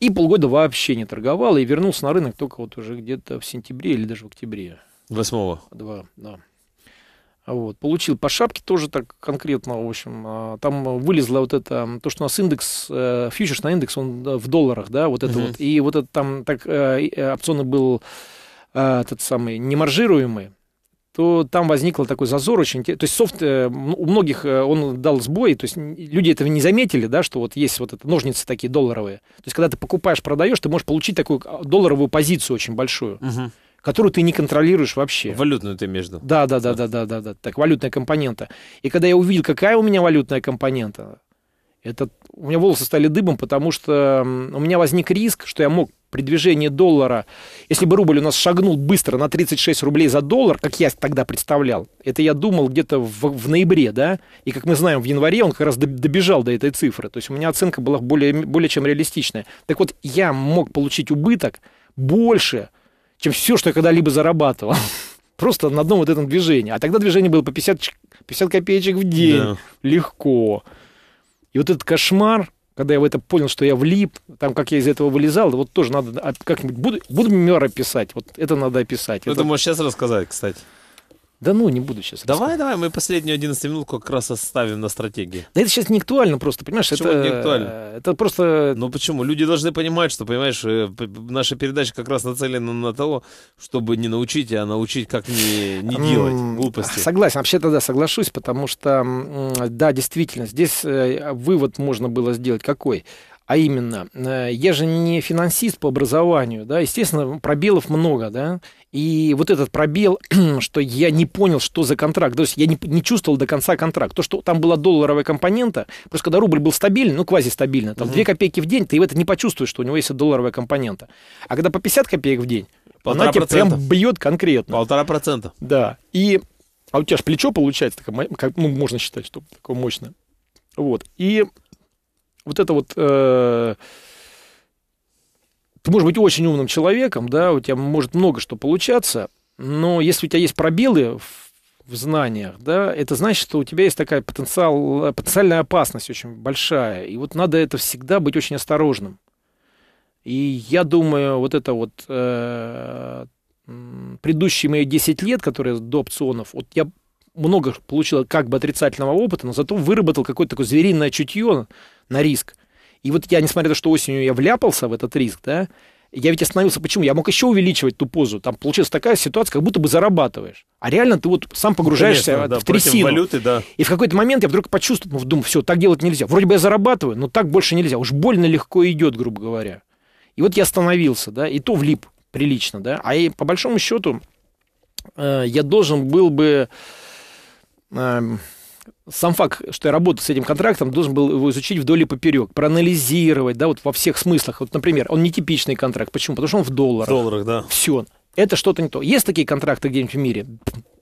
И полгода вообще не торговал, и вернулся на рынок только вот уже где-то в сентябре или даже в октябре. Восьмого. Два, да. Вот. Получил по шапке тоже так конкретно, в общем. А, там вылезло вот это, то, что у нас индекс, э, фьючерс на индекс, он в долларах, да, вот это угу. вот. И вот это там так э, э, опционы был этот самый немаржируемый то там возникло такой зазор очень... То есть софт у многих он дал сбой, то есть люди этого не заметили, да, что вот есть вот это, ножницы такие долларовые. То есть когда ты покупаешь, продаешь, ты можешь получить такую а, долларовую позицию очень большую. uh которую ты не контролируешь вообще. Валютную ты между. Да, да, да, да, да, да, да. Так, валютная компонента. И когда я увидел, какая у меня валютная компонента, это у меня волосы стали дыбом, потому что у меня возник риск, что я мог при движении доллара, если бы рубль у нас шагнул быстро на 36 рублей за доллар, как я тогда представлял, это я думал где-то в, в ноябре, да, и как мы знаем, в январе он как раз добежал до этой цифры, то есть у меня оценка была более, более чем реалистичная. Так вот, я мог получить убыток больше, чем все, что я когда-либо зарабатывал. Просто на одном вот этом движении. А тогда движение было по 50, 50 копеечек в день. Да. Легко. И вот этот кошмар, когда я в это понял, что я влип, там, как я из этого вылезал, вот тоже надо а, как-нибудь... Буду, буду мемуары писать, вот это надо описать. Ну, это... ты можешь сейчас рассказать, кстати. Да ну, не буду сейчас. Давай, давай, мы последнюю 11 минутку как раз оставим на стратегии. Да это сейчас не актуально просто, понимаешь? Почему это не актуально? Это просто... Ну почему? Люди должны понимать, что, понимаешь, э, наша передача как раз нацелена на того, чтобы не научить, а научить, как не, не делать глупости. Согласен, вообще тогда соглашусь, потому что, да, действительно, здесь э, вывод можно было сделать какой? А именно, э, я же не финансист по образованию, да, естественно, пробелов много, да, и вот этот пробел, что я не понял, что за контракт, то есть я не, не чувствовал до конца контракт. То, что там была долларовая компонента, просто когда рубль был стабильный, ну, квазистабильно, там угу. 2 копейки в день, ты в это не почувствуешь, что у него есть долларовая компонента. А когда по 50 копеек в день, Полтора она тебя прям бьет конкретно. Полтора процента. Да. И, а у тебя же плечо получается, такое, как, ну, можно считать, что такое мощное. Вот. И вот это вот... Э, ты можешь быть очень умным человеком, да, у тебя может много что получаться, но если у тебя есть пробелы в в знаниях, да, это значит, что у тебя есть такая потенциал, потенциальная опасность очень большая. И вот надо это всегда быть очень осторожным. И я думаю, вот это вот э, предыдущие мои 10 лет, которые до опционов, вот я много получил как бы отрицательного опыта, но зато выработал какое-то такое звериное чутье на риск. И вот я, несмотря на то, что осенью я вляпался в этот риск, да, я ведь остановился. Почему? Я мог еще увеличивать ту позу. Там получилась такая ситуация, как будто бы зарабатываешь. А реально ты вот сам погружаешься Конечно, да, в трясину. валюты, да. И в какой-то момент я вдруг почувствовал, ну, думаю, все, так делать нельзя. Вроде бы я зарабатываю, но так больше нельзя. Уж больно легко идет, грубо говоря. И вот я остановился, да, и то влип прилично, да. А и, по большому счету э, я должен был бы... Э, сам факт, что я работаю с этим контрактом, должен был его изучить вдоль и поперек, проанализировать, да, вот во всех смыслах. Вот, например, он нетипичный контракт. Почему? Потому что он в долларах. В долларах, да. Все. Это что-то не то. Есть такие контракты где-нибудь в мире?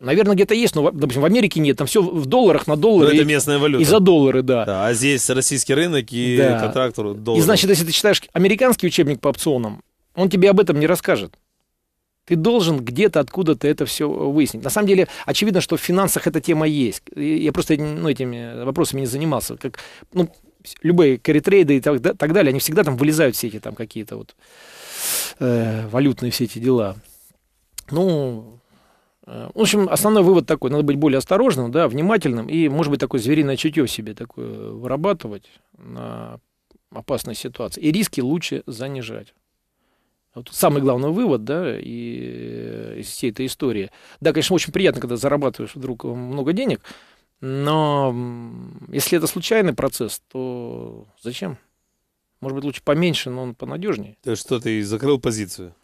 Наверное, где-то есть, но, допустим, в Америке нет. Там все в долларах, на доллары. Но это местная валюта. И за доллары, да. да а здесь российский рынок и да. контрактор доллар. И значит, если ты читаешь американский учебник по опционам, он тебе об этом не расскажет. Ты должен где-то, откуда-то это все выяснить. На самом деле, очевидно, что в финансах эта тема есть. Я просто ну, этими вопросами не занимался. Как, ну, любые каритрейды и так, да, так далее, они всегда там вылезают все эти там какие-то вот э, валютные все эти дела. Ну, э, в общем, основной вывод такой, надо быть более осторожным, да, внимательным и, может быть, такое звериное чутье себе такое вырабатывать на опасной ситуации. И риски лучше занижать. Вот самый главный вывод, да, и, э, из всей этой истории. Да, конечно, очень приятно, когда зарабатываешь вдруг э, много денег, но если это случайный процесс, то зачем? Может быть, лучше поменьше, но он понадежнее. Да что ты закрыл позицию?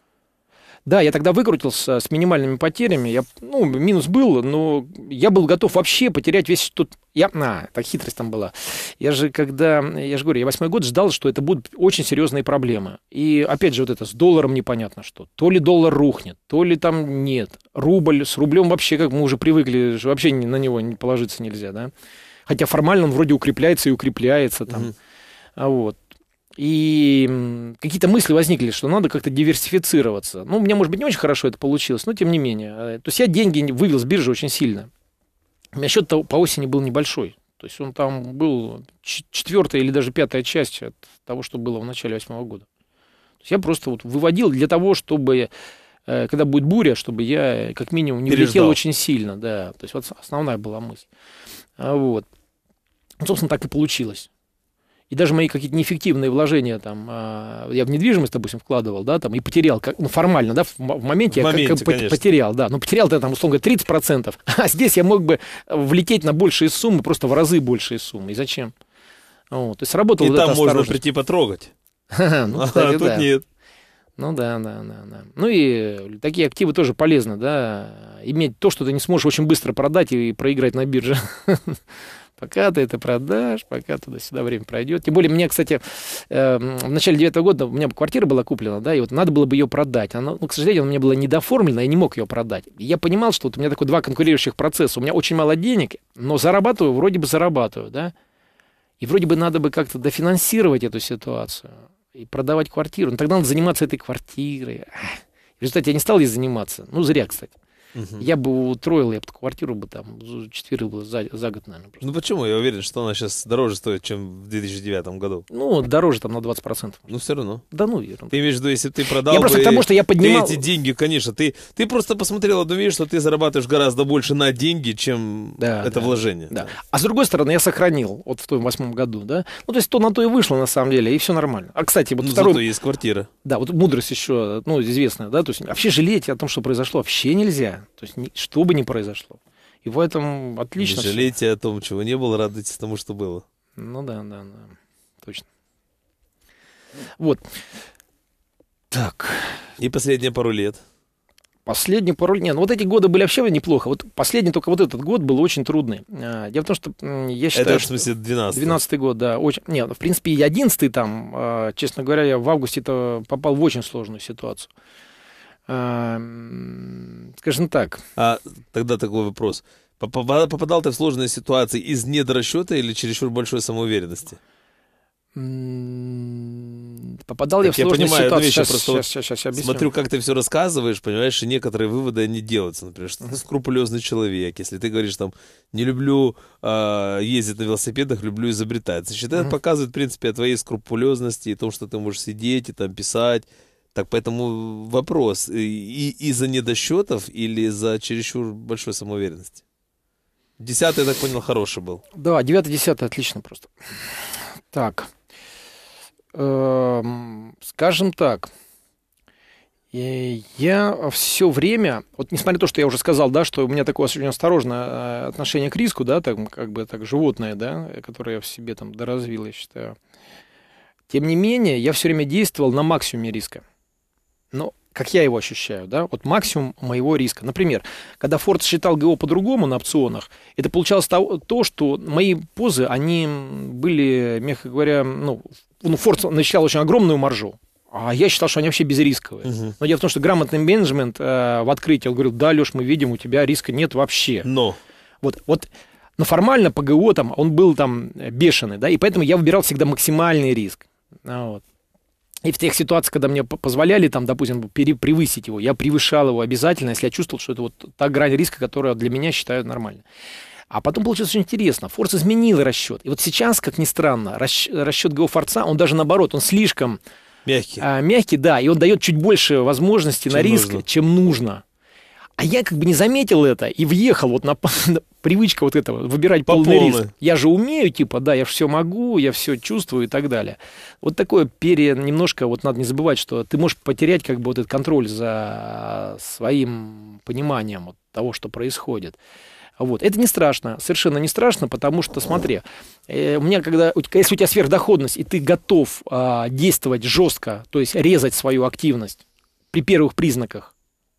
Да, я тогда выкрутился с минимальными потерями. Я, ну, минус был, но я был готов вообще потерять весь тот... Я, а, так хитрость там была. Я же когда, я же говорю, я восьмой год ждал, что это будут очень серьезные проблемы. И опять же вот это с долларом непонятно что. То ли доллар рухнет, то ли там нет. Рубль с рублем вообще, как мы уже привыкли, вообще на него положиться нельзя, да. Хотя формально он вроде укрепляется и укрепляется там. Mm-hmm. Вот. И какие-то мысли возникли, что надо как-то диверсифицироваться. Ну, у меня, может быть, не очень хорошо это получилось, но тем не менее. Э, то есть я деньги вывел с биржи очень сильно. У меня счет по осени был небольшой. То есть он там был четвертая или даже пятая часть от того, что было в начале восьмого года. То есть я просто вот выводил для того, чтобы э, когда будет буря, чтобы я как минимум не Переждал. влетел очень сильно, да. То есть вот основная была мысль. А вот. Ну, собственно, так и получилось и даже мои какие-то неэффективные вложения, там, а, я в недвижимость, допустим, вкладывал, да, там, и потерял, как, ну, формально, да, в, моменте в я моменте, как, как, потерял, да, ну, потерял я там, условно говоря, 30%, а здесь я мог бы влететь на большие суммы, просто в разы большие суммы, и зачем? Вот, то есть работал И вот там можно прийти типа потрогать. ну, а кстати, а тут да. нет. Ну да, да, да, да. Ну и такие активы тоже полезно, да, иметь то, что ты не сможешь очень быстро продать и проиграть на бирже. Пока ты это продашь, пока туда-сюда время пройдет. Тем более, мне, кстати, эм, в начале девятого года у меня квартира была куплена, да, и вот надо было бы ее продать. Она, ну, к сожалению, она у меня была недоформлена, я не мог ее продать. И я понимал, что вот у меня такой два конкурирующих процесса. У меня очень мало денег, но зарабатываю, вроде бы зарабатываю, да. И вроде бы надо бы как-то дофинансировать эту ситуацию и продавать квартиру. Но тогда надо заниматься этой квартирой. В результате я не стал ей заниматься. Ну, зря, кстати. Угу. Я бы утроил, я бы квартиру бы там четверил бы за, за год, наверное. Просто. Ну почему? Я уверен, что она сейчас дороже стоит, чем в 2009 году. Ну, дороже там на 20%. Ну, все равно. Да ну, ерунда. Ты имеешь в виду, если ты продал я бы... просто потому, что я поднимал... Ты эти деньги, конечно, ты, ты просто посмотрел одну вещь, что ты зарабатываешь гораздо больше на деньги, чем да, это да, вложение. Да. да. А с другой стороны, я сохранил вот в том восьмом году, да? Ну, то есть то на то и вышло, на самом деле, и все нормально. А, кстати, вот ну, второй... зато есть квартира. Да, вот мудрость еще, ну, известная, да? То есть вообще жалеть о том, что произошло, вообще нельзя. То есть, что бы ни произошло. И в этом отлично. Не жалейте все. о том, чего не было, радуйтесь тому, что было. Ну да, да, да. Точно. Вот. Так. И последние пару лет. Последние пару лет. Нет, ну вот эти годы были вообще неплохо. Вот последний, только вот этот год был очень трудный. А, дело в том, что я считаю... Это, в смысле, 12 12 год, да. Очень... Нет, ну, в принципе, и 11 там, а, честно говоря, я в августе-то попал в очень сложную ситуацию. Эм, скажем так. А тогда такой вопрос. Попадал ты в сложные ситуации из недорасчета или чересчур большой самоуверенности? Попадал так я в сложную понимаю, ситуацию. Сейчас, сейчас, сейчас, сейчас, объясню. Смотрю, как ты все рассказываешь, понимаешь, и некоторые выводы не делаются. Например, что ты скрупулезный человек. Если ты говоришь, там, не люблю э, ездить на велосипедах, люблю изобретать. Значит, это mm показывает, в принципе, о твоей скрупулезности и том, что ты можешь сидеть и там писать, так поэтому вопрос, и, из-за недосчетов или из-за чересчур большой самоуверенности? Десятый, я так понял, хороший был. Да, девятый, десятый, отлично просто. Так, эм, скажем так, э, я все время, вот несмотря на то, что я уже сказал, да, что у меня такое очень осторожное э, отношение к риску, да, там как бы так животное, да, которое я в себе там доразвил, я считаю. Тем не менее, я все время действовал на максимуме риска но как я его ощущаю, да, вот максимум моего риска. Например, когда Форд считал ГО по-другому на опционах, это получалось то, то, что мои позы, они были, мягко говоря, ну, ну Форд начислял очень огромную маржу, а я считал, что они вообще безрисковые. Угу. Но дело в том, что грамотный менеджмент э, в открытии, он говорил, да, Леш, мы видим, у тебя риска нет вообще. Но. Вот, вот но формально по ГО там, он был там бешеный, да, и поэтому я выбирал всегда максимальный риск. А вот. И в тех ситуациях, когда мне позволяли, там, допустим, превысить его, я превышал его обязательно, если я чувствовал, что это вот та грань риска, которую для меня считают нормально. А потом получилось очень интересно. Форс изменил расчет. И вот сейчас, как ни странно, расчет ГО Форца, он даже наоборот, он слишком Мягкий. А, мягкий, да. И он дает чуть больше возможностей чем на риск, нужно. чем нужно. А я как бы не заметил это и въехал вот на, на привычка вот этого, выбирать полный риск. Я же умею, типа, да, я все могу, я все чувствую и так далее. Вот такое пере... Немножко вот надо не забывать, что ты можешь потерять как бы вот этот контроль за своим пониманием вот того, что происходит. Вот. Это не страшно, совершенно не страшно, потому что, смотри, э, у меня когда, если у тебя сверхдоходность, и ты готов э, действовать жестко, то есть резать свою активность при первых признаках,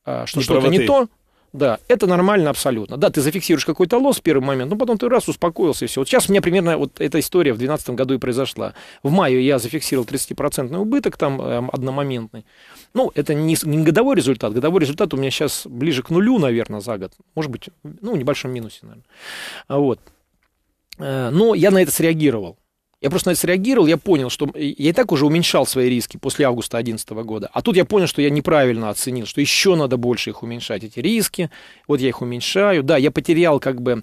а, что что-то не то, да, это нормально абсолютно. Да, ты зафиксируешь какой-то лосс в первый момент, но ну, потом ты раз успокоился и все. Вот сейчас у меня примерно вот эта история в 2012 году и произошла. В мае я зафиксировал 30% убыток там эм, одномоментный. Ну, это не, не годовой результат. Годовой результат у меня сейчас ближе к нулю, наверное, за год. Может быть, ну, в небольшом минусе, наверное. Вот. Э, но я на это среагировал. Я просто на это среагировал, я понял, что э, я и так уже уменьшал свои риски после августа 2011 года. А тут я понял, что я неправильно оценил, что еще надо больше их уменьшать, эти риски. Вот я их уменьшаю. Да, я потерял как бы,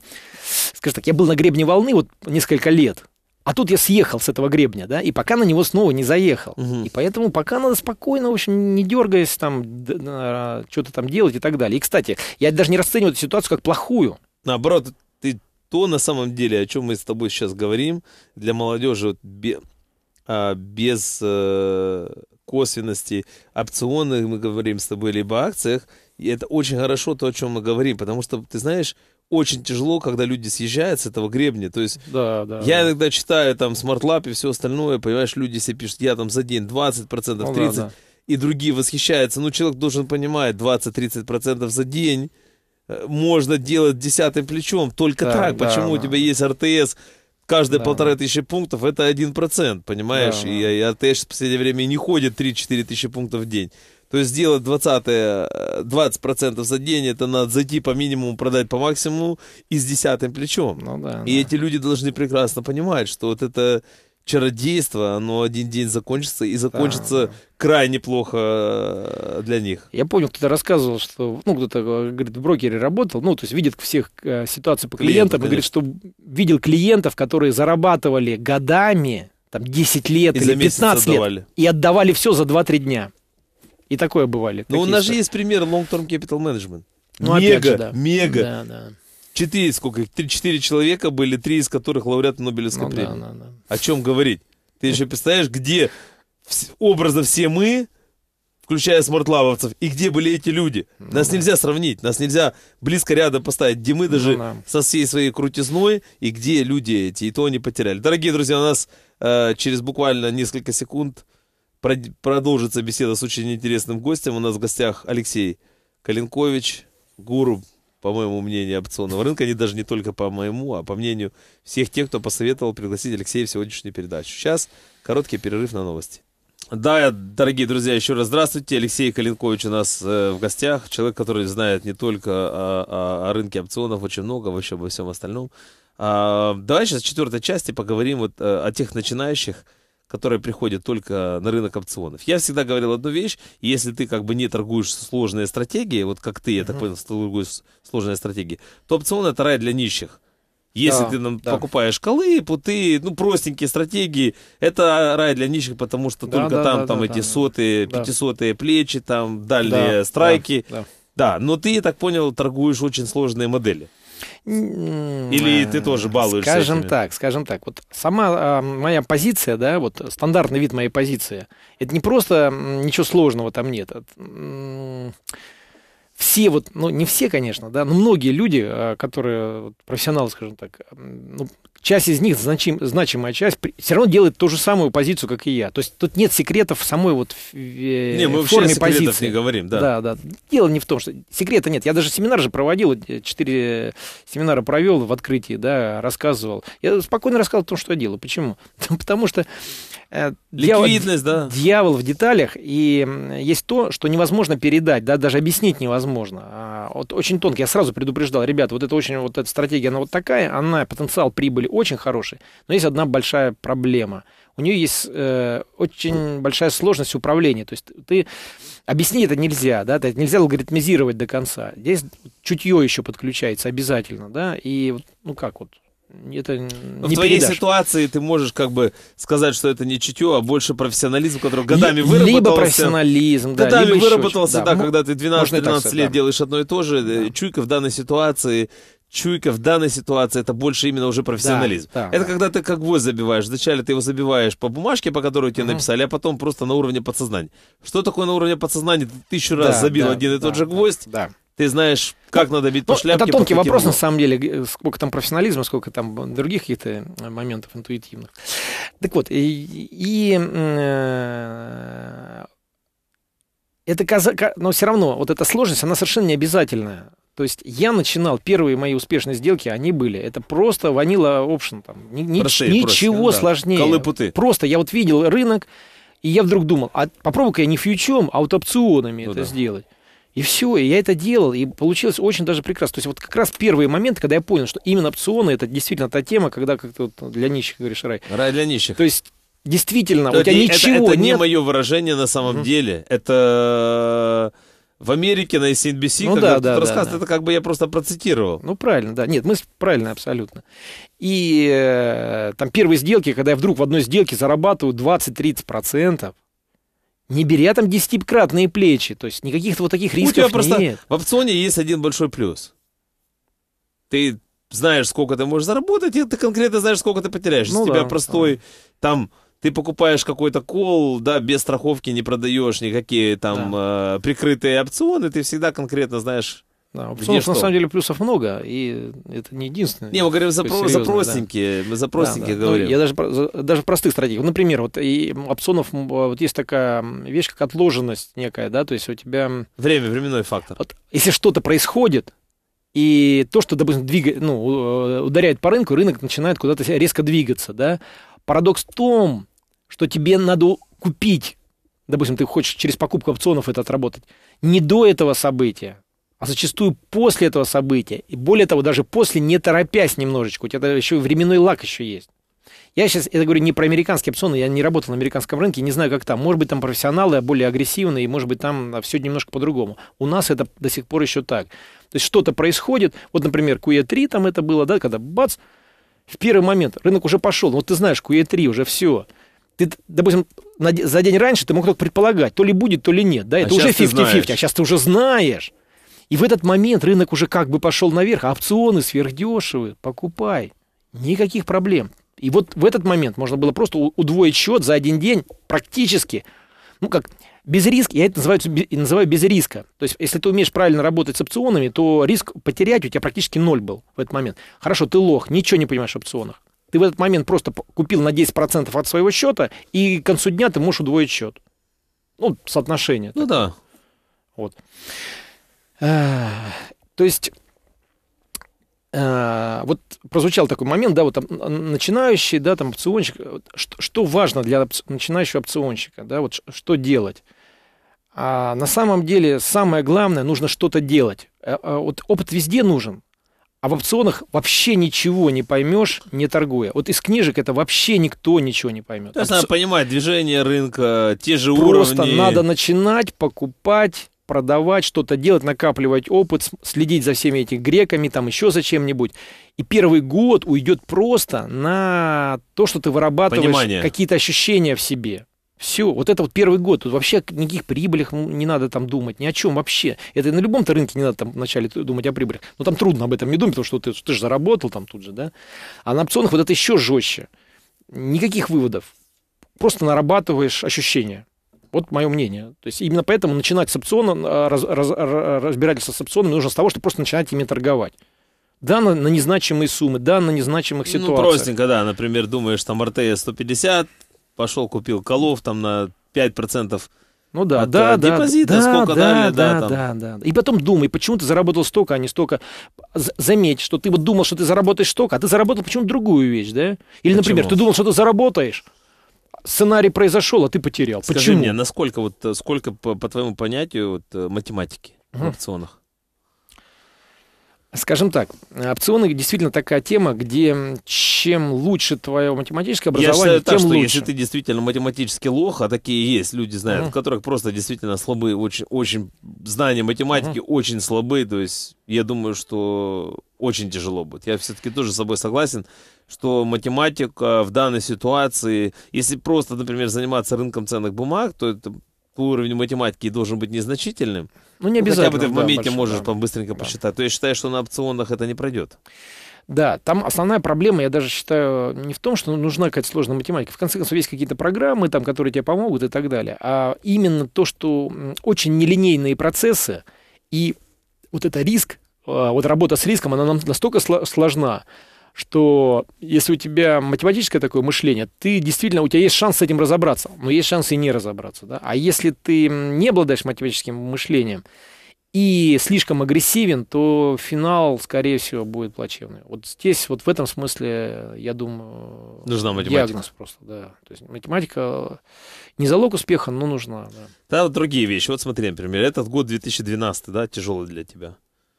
скажем так, я был на гребне волны вот несколько лет. А тут я съехал с этого гребня, да, и пока на него снова не заехал. Угу. И поэтому пока надо спокойно, в общем, не дергаясь там, что-то там делать и так далее. И, кстати, я даже не расцениваю эту ситуацию как плохую. Наоборот, то на самом деле, о чем мы с тобой сейчас говорим, для молодежи вот а, без э, косвенности опционы мы говорим с тобой, либо акциях, и это очень хорошо то, о чем мы говорим, потому что, ты знаешь, очень тяжело, когда люди съезжают с этого гребня. То есть да, да, я да. иногда читаю там смарт и все остальное, понимаешь, люди себе пишут, я там за день 20%, 30%, ну, да, да. и другие восхищаются. Ну, человек должен понимать, 20-30% за день – можно делать десятым плечом только да, так. Да, Почему да. у тебя есть РТС? Каждые да. полторы тысячи пунктов это один процент, понимаешь? Да, и, и РТС в последнее время не ходит 3-4 тысячи пунктов в день. То есть сделать 20%, 20 э, за день, это надо зайти по минимуму, продать по максимуму и с десятым плечом. Ну, да, и да. эти люди должны прекрасно понимать, что вот это чародейство, оно один день закончится, и закончится да. крайне плохо э, для них. Я помню, кто-то рассказывал, что, ну, кто-то, э, говорит, в брокере работал, ну, то есть видит всех э, ситуаций по клиентам, Клиенты, и говорит, что видел клиентов, которые зарабатывали годами, там, 10 лет и или 15 лет, и отдавали все за 2-3 дня. И такое бывали. Ну у нас же есть пример long-term capital management. Ну, мега, же, да. мега. Да, да. Четыре, сколько? Три, четыре человека были, три из которых лауреаты Нобелевской ну, премии. Да, да, да. О чем говорить? Ты еще представляешь, где образно все мы, включая смартлавовцев, и где были эти люди? Ну нас ну, нельзя сравнить, нас нельзя близко рядом поставить, где мы ну даже ну, да. со всей своей крутизной, и где люди эти, и то они потеряли. Дорогие друзья, у нас э, через буквально несколько секунд продолжится беседа с очень интересным гостем. У нас в гостях Алексей Калинкович, гуру по моему мнению, опционного рынка, не даже не только по моему, а по мнению всех тех, кто посоветовал пригласить Алексея в сегодняшнюю передачу. Сейчас короткий перерыв на новости. Да, дорогие друзья, еще раз здравствуйте. Алексей Калинкович у нас э, в гостях. Человек, который знает не только о, о, о рынке опционов, очень много, вообще обо всем остальном. А, давай сейчас в четвертой части поговорим вот, э, о тех начинающих, которые приходят только на рынок опционов. Я всегда говорил одну вещь, если ты как бы не торгуешь сложные стратегии, вот как ты, я так понял, торгуешь сложные стратегии, то опцион это рай для нищих. Если да, ты нам да. покупаешь колы, путы, ну простенькие стратегии, это рай для нищих, потому что да, только да, там, да, там да, эти да, сотые, да. пятисотые плечи, там дальние да, страйки. Да, да. да, но ты, я так понял, торгуешь очень сложные модели. Или ты тоже балуешься? Скажем этими? так, скажем так. Вот сама э, моя позиция, да, вот стандартный вид моей позиции, это не просто ничего сложного там нет. Это, все вот, ну не все, конечно, да, но многие люди, э, которые профессионалы, скажем так, ну, часть из них, значим, значимая часть, все равно делает ту же самую позицию, как и я. То есть тут нет секретов в самой вот э, не, мы форме вообще позиции. не говорим, да. Да, да. Дело не в том, что секрета нет. Я даже семинар же проводил, э, четыре семинара провел в открытии, да, рассказывал. Я спокойно рассказывал о том, что я делаю. Почему? Потому что Э, Ликвидность, дьявол, да. Дьявол в деталях, и есть то, что невозможно передать, да, даже объяснить невозможно. А, вот очень тонко, я сразу предупреждал, ребята, вот это очень, вот эта стратегия, она вот такая, она, потенциал прибыли очень хороший, но есть одна большая проблема. У нее есть э, очень большая сложность управления, то есть ты, объяснить это нельзя, да, это нельзя алгоритмизировать до конца. Здесь чутье еще подключается обязательно, да, и ну как вот, это не В твоей передашь. ситуации ты можешь как бы сказать, что это не чутье, а больше профессионализм, который годами либо выработался. Либо профессионализм, да. Годами либо выработался, да, да, когда ты 12-13 лет да. делаешь одно и то же. Э, да. Чуйка в данной ситуации чуйка в данной ситуации это больше именно уже профессионализм. Да, да, это да. когда ты как гвоздь забиваешь. Вначале ты его забиваешь по бумажке, по которой тебе mm-hmm. написали, а потом просто на уровне подсознания. Что такое на уровне подсознания? Ты тысячу раз да, забил да, один и да, тот же гвоздь. Да. да ты знаешь, как ну, надо бить по ну, шляпке. Это тонкий вопрос, на самом деле, э, сколько там профессионализма, сколько там других каких-то э, моментов интуитивных. Так вот, и, и э, это, каза, но все равно, вот эта сложность, она совершенно не обязательная. То есть я начинал, первые мои успешные сделки, они были. Это просто ванила option. Там. Ни, ни, ничего просто, сложнее. Да. Колы-путы. Просто я вот видел рынок, и я вдруг думал, а попробуй-ка я не фьючером, а вот опционами ну, это да. сделать. И все, и я это делал, и получилось очень даже прекрасно. То есть вот как раз первые моменты, когда я понял, что именно опционы, это действительно та тема, когда как-то вот для нищих, говоришь, рай. Рай для нищих. То есть действительно, это, у тебя это, ничего это, это нет. не мое выражение на самом mm деле. Это э, в Америке на CNBC, ну, да, да, рассказ, да, да. это как бы я просто процитировал. Ну, правильно, да. Нет, мы правильно абсолютно. И э, там первые сделки, когда я вдруг в одной сделке зарабатываю 20-30%, не беря а там десятикратные плечи. То есть никаких вот таких рисков У тебя просто нет. В опционе есть один большой плюс. Ты знаешь, сколько ты можешь заработать, и ты конкретно знаешь, сколько ты потеряешь. Ну, Если да, у тебя простой да. там ты покупаешь какой-то кол, да, без страховки не продаешь никакие там да. э, прикрытые опционы, ты всегда конкретно знаешь, да, у Где на самом деле плюсов много, и это не единственное. Не, мы говорим за, про, простенькие, да. за простенькие да, да. Ну, говорим. Ну, я даже, даже простых стратегий. Например, вот и опционов, вот есть такая вещь, как отложенность некая, да, то есть у тебя... Время, временной фактор. Вот, если что-то происходит, и то, что, допустим, двигает, ну, э, ударяет по рынку, рынок начинает куда-то резко двигаться, да. Парадокс в том, что тебе надо купить, допустим, ты хочешь через покупку опционов это отработать, не до этого события, а зачастую после этого события, и более того, даже после, не торопясь немножечко, у тебя еще временной лак еще есть. Я сейчас, это говорю не про американские опционы, я не работал на американском рынке, не знаю, как там. Может быть, там профессионалы более агрессивные, и, может быть, там все немножко по-другому. У нас это до сих пор еще так. То есть что-то происходит, вот, например, QE3 там это было, да, когда бац, в первый момент рынок уже пошел, ну, вот ты знаешь, QE3 уже все. Ты, допустим, за день раньше ты мог только предполагать, то ли будет, то ли нет, да, а это а уже 50-50, а сейчас ты уже знаешь. И в этот момент рынок уже как бы пошел наверх, а опционы сверхдешевые, покупай. Никаких проблем. И вот в этот момент можно было просто удвоить счет за один день практически, ну как, без риска, я это называю, называю без риска. То есть, если ты умеешь правильно работать с опционами, то риск потерять у тебя практически ноль был в этот момент. Хорошо, ты лох, ничего не понимаешь в опционах. Ты в этот момент просто купил на 10% от своего счета, и к концу дня ты можешь удвоить счет. Ну, соотношение. Ну такое. да. Вот. Э, то есть э, вот прозвучал такой момент, да, вот там начинающий, да, там опционщик, э, что, что важно для начинающего опционщика, да, вот что делать. А на самом деле самое главное, нужно что-то делать. Вот опыт везде нужен, а в опционах вообще ничего не поймешь, не торгуя. Вот из книжек это вообще никто ничего не поймет. Опци... надо понимать движение рынка, те же Просто уровни. Просто надо начинать покупать продавать, что-то делать, накапливать опыт, следить за всеми этими греками, там еще за чем-нибудь. И первый год уйдет просто на то, что ты вырабатываешь какие-то ощущения в себе. Все, вот это вот первый год, тут вообще о никаких прибылях не надо там думать, ни о чем вообще. Это на любом-то рынке не надо там вначале думать о прибылях. Но там трудно об этом не думать, потому что ты, ты же заработал там тут же, да. А на опционах вот это еще жестче. Никаких выводов. Просто нарабатываешь ощущения. Вот мое мнение. То есть именно поэтому начинать с опциона, э, раз, раз, разбирательство с опционами нужно с того, что просто начинать ими торговать. Да, на, на незначимые суммы, да, на незначимых ну, ситуациях. Ну, простенько, да. Например, думаешь, там РТС 150, пошел купил колов там на 5% ну да, от, да, э, да, депозита, да, сколько да, дали, да, да, там. да, да. И потом думай, почему ты заработал столько, а не столько. Заметь, что ты вот думал, что ты заработаешь столько, а ты заработал почему-то другую вещь, да? Или, почему? например, ты думал, что ты заработаешь, сценарий произошел, а ты потерял. Скажи Почему? мне, насколько вот э, сколько по, по твоему понятию вот, э, математики угу. в опционах? Скажем так, опционы действительно такая тема, где чем лучше твое математическое образование, Я считаю, тем так, что лучше. Если ты действительно математически лох, а такие есть, люди знают, uh-huh. которых просто действительно слабые, очень, очень знания математики uh-huh. очень слабые, то есть я думаю, что очень тяжело будет. Я все-таки тоже с собой согласен, что математика в данной ситуации, если просто, например, заниматься рынком ценных бумаг, то это по математики должен быть незначительным. Ну, не обязательно. Ну, хотя бы ты в моменте да, можешь там быстренько да. посчитать. То есть считаю, что на опционах это не пройдет. Да, там основная проблема, я даже считаю, не в том, что нужна какая-то сложная математика. В конце концов, есть какие-то программы, там, которые тебе помогут и так далее. А именно то, что очень нелинейные процессы и вот это риск, а, вот работа с риском, она нам настолько сложна, что если у тебя математическое такое мышление, ты действительно, у тебя есть шанс с этим разобраться, но есть шанс и не разобраться. Да? А если ты не обладаешь математическим мышлением, и слишком агрессивен, то финал, скорее всего, будет плачевный. Вот здесь, вот в этом смысле, я думаю, нужна математика. диагноз просто, да. То есть математика не залог успеха, но нужна. Да. да, другие вещи. Вот смотри, например, этот год 2012, да, тяжелый для тебя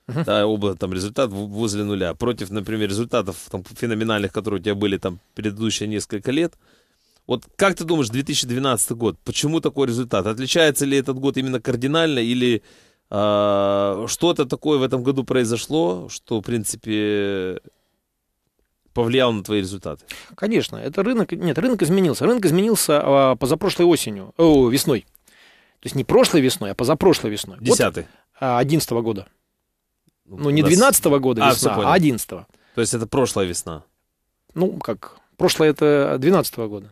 да, оба там результат возле нуля. Против, например, результатов там, феноменальных, которые у тебя были там предыдущие несколько лет. Вот как ты думаешь, 2012 год, почему такой результат? Отличается ли этот год именно кардинально или э, что-то такое в этом году произошло, что, в принципе, повлияло на твои результаты? Конечно, это рынок, нет, рынок изменился. Рынок изменился а, позапрошлой осенью, о, весной. То есть не прошлой весной, а позапрошлой весной. Десятый. А, одиннадцатого года. Ну, ну, не 12 -го года а, весна, а 11 -го. То есть это прошлая весна? Ну, как? Прошлое это 12 -го года.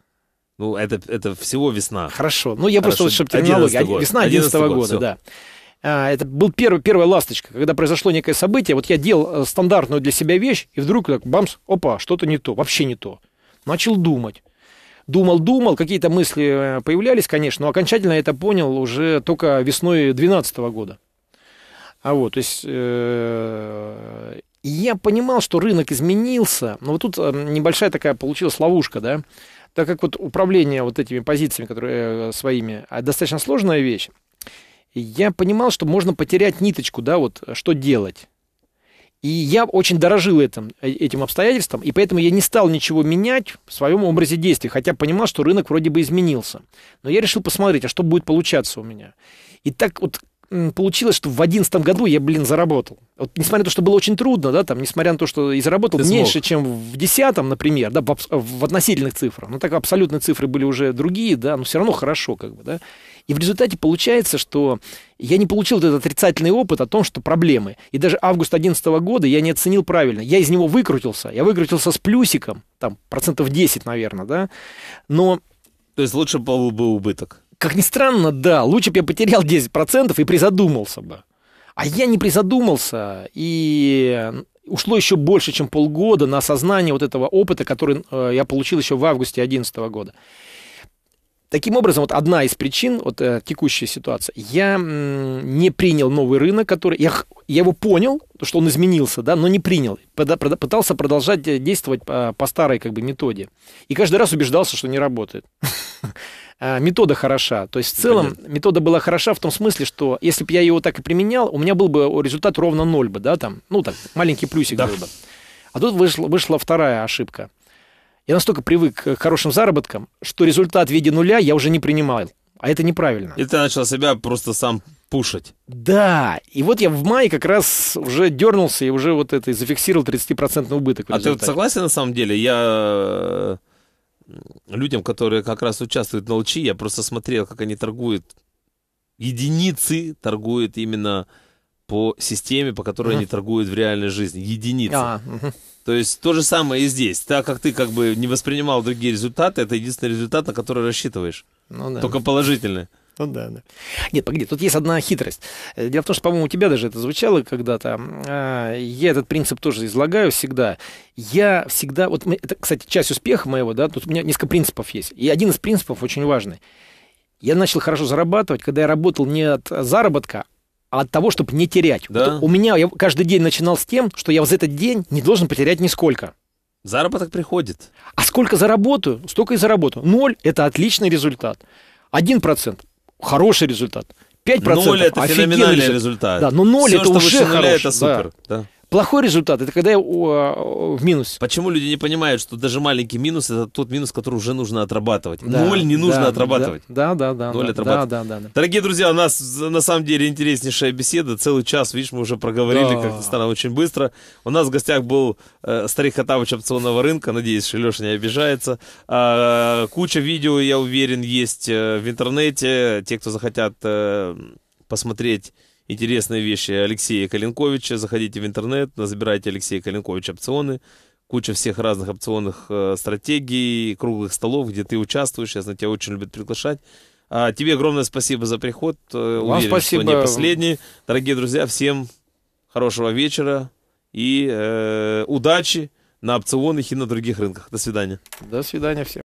Ну, это, это всего весна. Хорошо. Ну, я Хорошо. просто, чтобы терминология. Год. Весна 11 -го года, год, да. А, это был первый, первая ласточка, когда произошло некое событие. Вот я делал э, стандартную для себя вещь, и вдруг так, бамс, опа, что-то не то, вообще не то. Начал думать. Думал, думал, какие-то мысли э, появлялись, конечно, но окончательно я это понял уже только весной 2012 года. А вот, то есть, э, я понимал, что рынок изменился, но вот тут эм, небольшая такая получилась ловушка, да, так как вот управление вот этими позициями, которые э, своими, а, достаточно сложная вещь, я понимал, что можно потерять ниточку, да, вот что делать. И я очень дорожил этим, э, этим обстоятельством, и поэтому я не стал ничего менять в своем образе действий, хотя понимал, что рынок вроде бы изменился. Но я решил посмотреть, а что будет получаться у меня. И так вот получилось, что в одиннадцатом году я, блин, заработал. Вот, несмотря на то, что было очень трудно, да, там, несмотря на то, что и заработал Ты меньше, смог. чем в десятом, например, да, в, в относительных цифрах. Ну, так абсолютные цифры были уже другие, да, но все равно хорошо, как бы, да. И в результате получается, что я не получил этот отрицательный опыт о том, что проблемы. И даже август 2011 года я не оценил правильно. Я из него выкрутился. Я выкрутился с плюсиком, там, процентов 10, наверное, да. Но... То есть лучше был бы убыток. Как ни странно, да, лучше бы я потерял 10% и призадумался бы. А я не призадумался, и ушло еще больше, чем полгода на осознание вот этого опыта, который э, я получил еще в августе 2011 года. Таким образом, вот одна из причин вот, э, текущей ситуации. Я м, не принял новый рынок, который... Я, я его понял, что он изменился, да, но не принял. Пода, прода, пытался продолжать э, действовать по, э, по старой как бы, методе. И каждый раз убеждался, что не работает. Э, метода хороша. То есть в целом Понятно. метода была хороша в том смысле, что если бы я его так и применял, у меня был бы результат ровно ноль бы, да, там, ну так, маленький плюсик да. был бы. А тут вышла, вышла вторая ошибка. Я настолько привык к хорошим заработкам, что результат в виде нуля я уже не принимал. А это неправильно. И ты начал себя просто сам пушить. Да. И вот я в мае как раз уже дернулся и уже вот это зафиксировал 30% убыток. А ты вот согласен на самом деле? Я людям, которые как раз участвуют на Лучи. Я просто смотрел, как они торгуют. Единицы торгуют именно по системе, по которой mm-hmm. они торгуют в реальной жизни. Единицы. Ah, mm-hmm. То есть то же самое и здесь. Так как ты как бы не воспринимал другие результаты, это единственный результат, на который рассчитываешь. Ну, да. Только положительный. Ну да, да. Нет, погоди, тут есть одна хитрость. Э, дело в том, что, по-моему, у тебя даже это звучало когда-то. А, я этот принцип тоже излагаю всегда. Я всегда... Вот это, кстати, часть успеха моего, да, тут у меня несколько принципов есть. И один из принципов очень важный. Я начал хорошо зарабатывать, когда я работал не от заработка, а от того, чтобы не терять. Да. Вот у меня я каждый день начинал с тем, что я вот за этот день не должен потерять нисколько. Заработок приходит. А сколько заработаю, столько и заработаю. Ноль – это отличный результат. Один процент хороший результат. 5%. Ноль это феноменальный результат. Да, но ноль Все, это что уже выше нуля, хороший. это супер. Да. Да. Плохой результат — это когда я а, в минус. Почему люди не понимают, что даже маленький минус — это тот минус, который уже нужно отрабатывать? Да, Ноль не нужно да, отрабатывать. Да, да, да. Ноль да, отрабатывать. Да, да, да, Дорогие друзья, у нас на самом деле интереснейшая беседа. Целый час, видишь, мы уже проговорили, да. как-то стало очень быстро. У нас в гостях был э, старик Хатавыч опционного рынка. Надеюсь, что Леша не обижается. Э, куча видео, я уверен, есть э, в интернете. Те, кто захотят э, посмотреть интересные вещи Алексея Калинковича. Заходите в интернет, забирайте Алексея Калинковича опционы. Куча всех разных опционных э, стратегий, круглых столов, где ты участвуешь. Сейчас на тебя очень любят приглашать. А тебе огромное спасибо за приход. Э, Вам Уверен, спасибо. что не последний. Дорогие друзья, всем хорошего вечера и э, удачи на опционах и на других рынках. До свидания. До свидания всем.